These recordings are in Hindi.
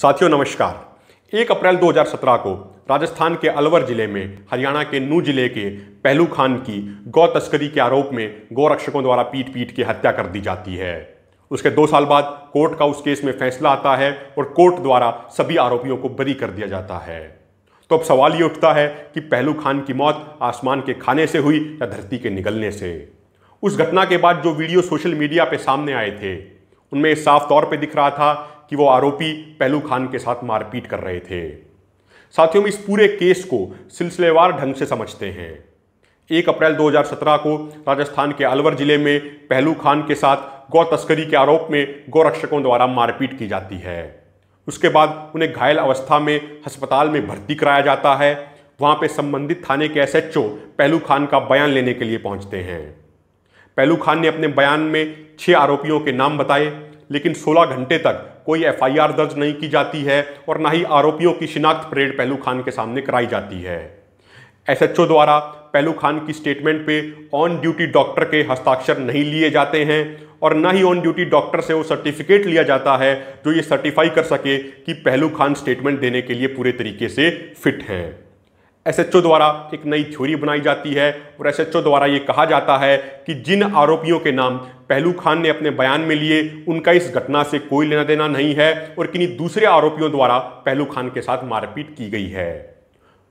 साथियों नमस्कार 1 अप्रैल 2017 को राजस्थान के अलवर जिले में हरियाणा के नू जिले के पहलू खान की गौ तस्करी के आरोप में गौरक्षकों द्वारा पीट पीट के हत्या कर दी जाती है उसके दो साल बाद कोर्ट का उस केस में फैसला आता है और कोर्ट द्वारा सभी आरोपियों को बरी कर दिया जाता है तो अब सवाल ये उठता है कि पहलू खान की मौत आसमान के खाने से हुई या धरती के निगलने से उस घटना के बाद जो वीडियो सोशल मीडिया पर सामने आए थे उनमें साफ तौर पर दिख रहा था कि वो आरोपी पहलू खान के साथ मारपीट कर रहे थे साथियों हम इस पूरे केस को सिलसिलेवार ढंग से समझते हैं एक अप्रैल 2017 को राजस्थान के अलवर जिले में पहलू खान के साथ गौ तस्करी के आरोप में गौरक्षकों द्वारा मारपीट की जाती है उसके बाद उन्हें घायल अवस्था में अस्पताल में भर्ती कराया जाता है वहाँ पे संबंधित थाने के एसएचओ पहलू खान का बयान लेने के लिए पहुँचते हैं पहलू खान ने अपने बयान में छः आरोपियों के नाम बताए लेकिन 16 घंटे तक कोई एफआईआर दर्ज नहीं की जाती है और ना ही आरोपियों की शिनाख्त परेड पहलू खान के सामने कराई जाती है एसएचओ द्वारा पहलू खान की स्टेटमेंट पे ऑन ड्यूटी डॉक्टर के हस्ताक्षर नहीं लिए जाते हैं और ना ही ऑन ड्यूटी डॉक्टर से वो सर्टिफिकेट लिया जाता है जो ये सर्टिफाई कर सके कि पहलू खान स्टेटमेंट देने के लिए पूरे तरीके से फिट हैं एस द्वारा एक नई थ्योरी बनाई जाती है और एस द्वारा ये कहा जाता है कि जिन आरोपियों के नाम पहलू खान ने अपने बयान में लिए उनका इस घटना से कोई लेना देना नहीं है और किन्हीं दूसरे आरोपियों द्वारा पहलू खान के साथ मारपीट की गई है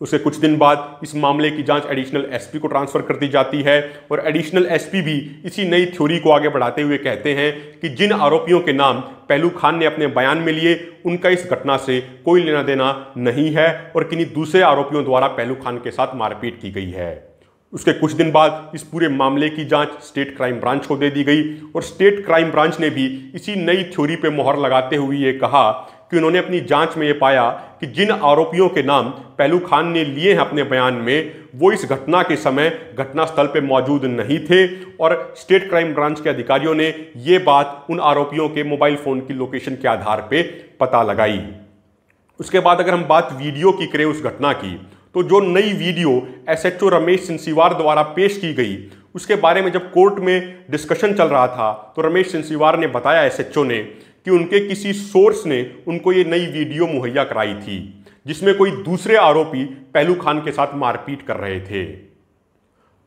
उसके कुछ दिन बाद इस मामले की जांच एडिशनल एसपी को ट्रांसफ़र कर दी जाती है और एडिशनल एसपी भी इसी नई थ्योरी को आगे बढ़ाते हुए कहते हैं कि जिन आरोपियों के नाम पहलू खान ने अपने बयान में लिए उनका इस घटना से कोई लेना देना नहीं है और किन्हीं दूसरे आरोपियों द्वारा पहलू खान के साथ मारपीट की गई है उसके कुछ दिन बाद इस पूरे मामले की जांच स्टेट क्राइम ब्रांच को दे दी गई और स्टेट क्राइम ब्रांच ने भी इसी नई थ्योरी पर मोहर लगाते हुए ये कहा कि उन्होंने अपनी जांच में यह पाया कि जिन आरोपियों के नाम पहलू खान ने लिए हैं अपने बयान में वो इस घटना के समय घटनास्थल पर मौजूद नहीं थे और स्टेट क्राइम ब्रांच के अधिकारियों ने ये बात उन आरोपियों के मोबाइल फ़ोन की लोकेशन के आधार पर पता लगाई उसके बाद अगर हम बात वीडियो की करें उस घटना की तो जो नई वीडियो एसएचओ रमेश सिंसीवार द्वारा पेश की गई उसके बारे में जब कोर्ट में डिस्कशन चल रहा था तो रमेश सिंसीवार ने बताया एसएचओ ने कि उनके किसी सोर्स ने उनको ये नई वीडियो मुहैया कराई थी जिसमें कोई दूसरे आरोपी पहलू खान के साथ मारपीट कर रहे थे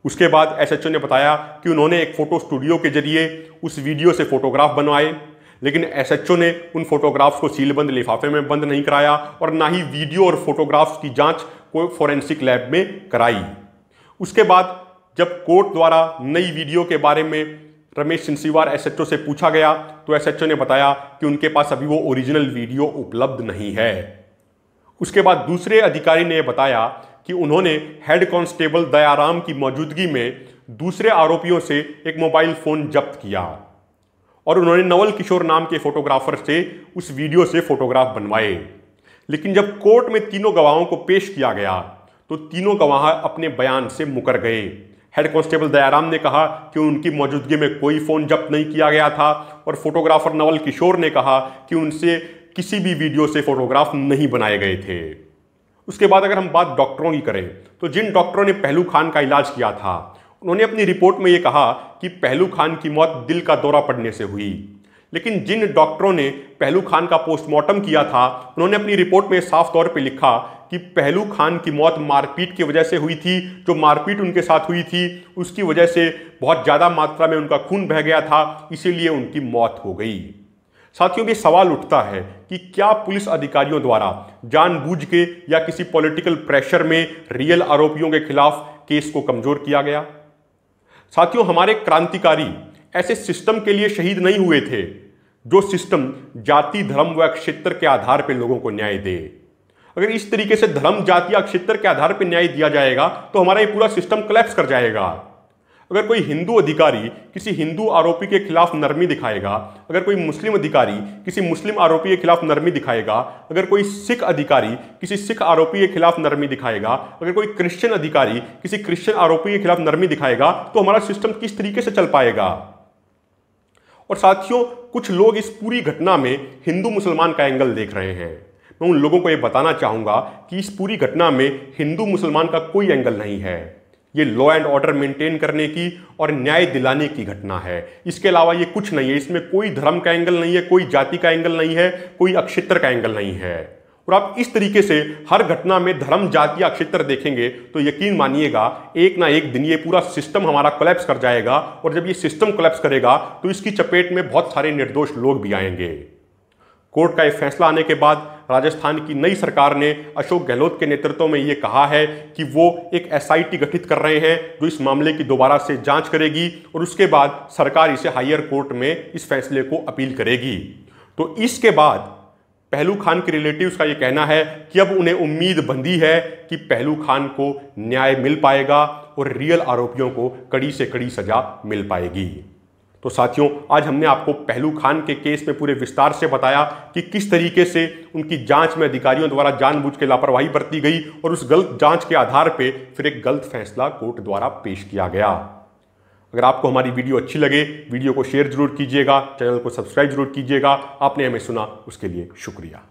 उसके बाद एसएचओ ने बताया कि उन्होंने एक फोटो स्टूडियो के जरिए उस वीडियो से फोटोग्राफ बनवाए लेकिन एसएचओ ने उन फोटोग्राफ्स को सीलबंद लिफाफे में बंद नहीं कराया और ना ही वीडियो और फोटोग्राफ्स की जांच को फोरेंसिक लैब में कराई उसके बाद जब कोर्ट द्वारा नई वीडियो के बारे में रमेश सिंसीवार एसएचओ से पूछा गया तो एसएचओ ने बताया कि उनके पास अभी वो ओरिजिनल वीडियो उपलब्ध नहीं है उसके बाद दूसरे अधिकारी ने बताया कि उन्होंने हेड कांस्टेबल दयाराम की मौजूदगी में दूसरे आरोपियों से एक मोबाइल फ़ोन जब्त किया और उन्होंने नवल किशोर नाम के फोटोग्राफर से उस वीडियो से फोटोग्राफ बनवाए लेकिन जब कोर्ट में तीनों गवाहों को पेश किया गया तो तीनों गवाह अपने बयान से मुकर गए हेड कांस्टेबल दयाराम ने कहा कि उनकी मौजूदगी में कोई फ़ोन जब्त नहीं किया गया था और फोटोग्राफर नवल किशोर ने कहा कि उनसे किसी भी वीडियो से फोटोग्राफ नहीं बनाए गए थे उसके बाद अगर हम बात डॉक्टरों की करें तो जिन डॉक्टरों ने पहलू खान का इलाज किया था उन्होंने अपनी रिपोर्ट में ये कहा कि पहलू खान की मौत दिल का दौरा पड़ने से हुई लेकिन जिन डॉक्टरों ने पहलू खान का पोस्टमार्टम किया था उन्होंने अपनी रिपोर्ट में साफ तौर पर लिखा कि पहलू खान की मौत मारपीट की वजह से हुई थी जो मारपीट उनके साथ हुई थी उसकी वजह से बहुत ज़्यादा मात्रा में उनका खून बह गया था इसीलिए उनकी मौत हो गई साथियों भी सवाल उठता है कि क्या पुलिस अधिकारियों द्वारा जानबूझ के या किसी पॉलिटिकल प्रेशर में रियल आरोपियों के खिलाफ केस को कमजोर किया गया साथियों हमारे क्रांतिकारी ऐसे सिस्टम के लिए शहीद नहीं हुए थे जो सिस्टम जाति धर्म व क्षेत्र के आधार पर लोगों को न्याय दे अगर इस तरीके से धर्म जाति या क्षेत्र के आधार पर न्याय दिया जाएगा तो हमारा ये पूरा सिस्टम कलेप्स कर जाएगा अगर कोई हिंदू अधिकारी किसी हिंदू आरोपी के खिलाफ नरमी दिखाएगा अगर कोई मुस्लिम अधिकारी किसी मुस्लिम आरोपी के खिलाफ नरमी दिखाएगा अगर कोई सिख अधिकारी किसी सिख आरोपी के खिलाफ नरमी दिखाएगा अगर कोई क्रिश्चियन अधिकारी किसी क्रिश्चियन आरोपी के खिलाफ नरमी दिखाएगा तो हमारा सिस्टम किस तरीके से चल पाएगा और साथियों कुछ लोग इस पूरी घटना में हिंदू मुसलमान का एंगल देख रहे हैं मैं उन लोगों को ये बताना चाहूँगा कि इस पूरी घटना में हिंदू मुसलमान का कोई एंगल नहीं है ये लॉ एंड ऑर्डर मेंटेन करने की और न्याय दिलाने की घटना है इसके अलावा ये कुछ नहीं है इसमें कोई धर्म का एंगल नहीं है कोई जाति का एंगल नहीं है कोई अक्षेत्र का एंगल नहीं है और आप इस तरीके से हर घटना में धर्म जाति या क्षेत्र देखेंगे तो यकीन मानिएगा एक ना एक दिन ये पूरा सिस्टम हमारा कोलैप्स कर जाएगा और जब ये सिस्टम कोलैप्स करेगा तो इसकी चपेट में बहुत सारे निर्दोष लोग भी आएंगे कोर्ट का यह फैसला आने के बाद राजस्थान की नई सरकार ने अशोक गहलोत के नेतृत्व में ये कहा है कि वो एक एसआईटी गठित कर रहे हैं जो इस मामले की दोबारा से जांच करेगी और उसके बाद सरकार इसे हायर कोर्ट में इस फैसले को अपील करेगी तो इसके बाद पहलू खान के रिलेटिव्स का ये कहना है कि अब उन्हें उम्मीद बंधी है कि पहलू खान को न्याय मिल पाएगा और रियल आरोपियों को कड़ी से कड़ी सजा मिल पाएगी तो साथियों आज हमने आपको पहलू खान के केस में पूरे विस्तार से बताया कि किस तरीके से उनकी जांच में अधिकारियों द्वारा जानबूझ के लापरवाही बरती गई और उस गलत जांच के आधार पर फिर एक गलत फैसला कोर्ट द्वारा पेश किया गया अगर आपको हमारी वीडियो अच्छी लगे वीडियो को शेयर जरूर कीजिएगा चैनल को सब्सक्राइब जरूर कीजिएगा आपने हमें सुना उसके लिए शुक्रिया